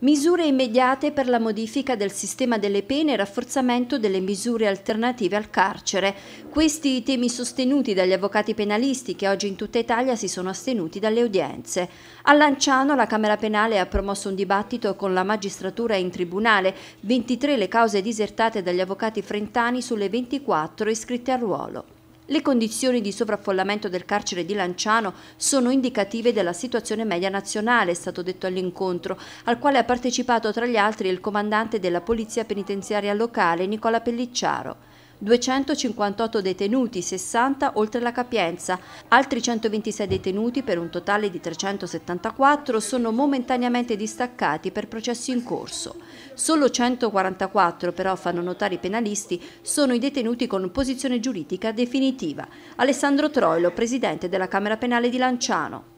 Misure immediate per la modifica del sistema delle pene e rafforzamento delle misure alternative al carcere. Questi i temi sostenuti dagli avvocati penalisti che oggi in tutta Italia si sono astenuti dalle udienze. A Lanciano la Camera Penale ha promosso un dibattito con la magistratura in tribunale, 23 le cause disertate dagli avvocati frentani sulle 24 iscritte al ruolo. Le condizioni di sovraffollamento del carcere di Lanciano sono indicative della situazione media nazionale, è stato detto all'incontro, al quale ha partecipato tra gli altri il comandante della Polizia Penitenziaria Locale Nicola Pellicciaro. 258 detenuti, 60 oltre la capienza. Altri 126 detenuti, per un totale di 374, sono momentaneamente distaccati per processi in corso. Solo 144, però, fanno notare i penalisti, sono i detenuti con posizione giuridica definitiva. Alessandro Troilo, presidente della Camera Penale di Lanciano.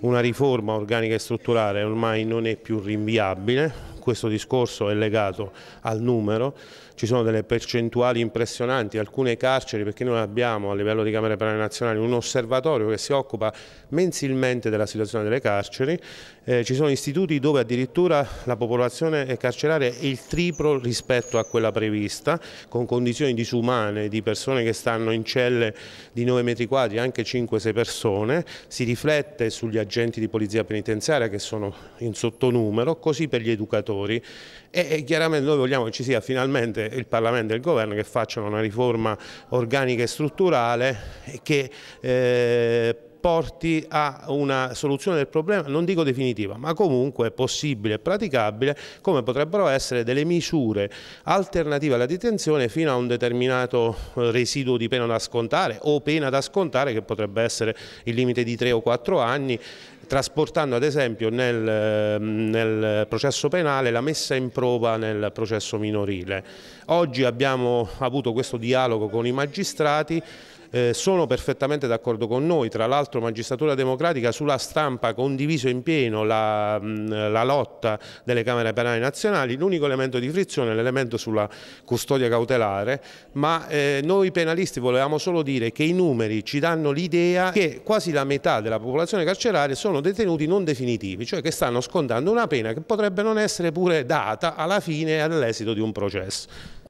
Una riforma organica e strutturale ormai non è più rinviabile, questo discorso è legato al numero, ci sono delle percentuali impressionanti, alcune carceri perché noi abbiamo a livello di Camere Penali Nazionale un osservatorio che si occupa mensilmente della situazione delle carceri, eh, ci sono istituti dove addirittura la popolazione carceraria è il triplo rispetto a quella prevista, con condizioni disumane di persone che stanno in celle di 9 metri quadri, anche 5-6 persone, si riflette sugli agenti di polizia penitenziaria che sono in sottonumero, così per gli educatori lavoratori e, chiaramente noi vogliamo che ci sia finalmente il Parlamento e il Governo che facciano una riforma organica e strutturale che eh, porti a una soluzione del problema, non dico definitiva, ma comunque possibile e praticabile, come potrebbero essere delle misure alternative alla detenzione fino a un determinato eh, residuo di pena da scontare o pena da scontare che potrebbe essere il limite di 3 o 4 anni trasportando ad esempio nel, ehm, nel, processo penale la messa in prova nel processo minorile. Oggi abbiamo avuto questo dialogo con i magistrati eh, sono perfettamente d'accordo con noi, tra l'altro Magistratura Democratica sulla stampa ha condiviso in pieno la, la, lotta delle Camere Penali Nazionali, l'unico elemento di frizione è l'elemento sulla custodia cautelare, ma eh, noi penalisti volevamo solo dire che i numeri ci danno l'idea che quasi la metà della popolazione carceraria sono sono detenuti non definitivi, cioè che stanno scontando una pena che potrebbe non essere pure data alla fine e all'esito di un processo.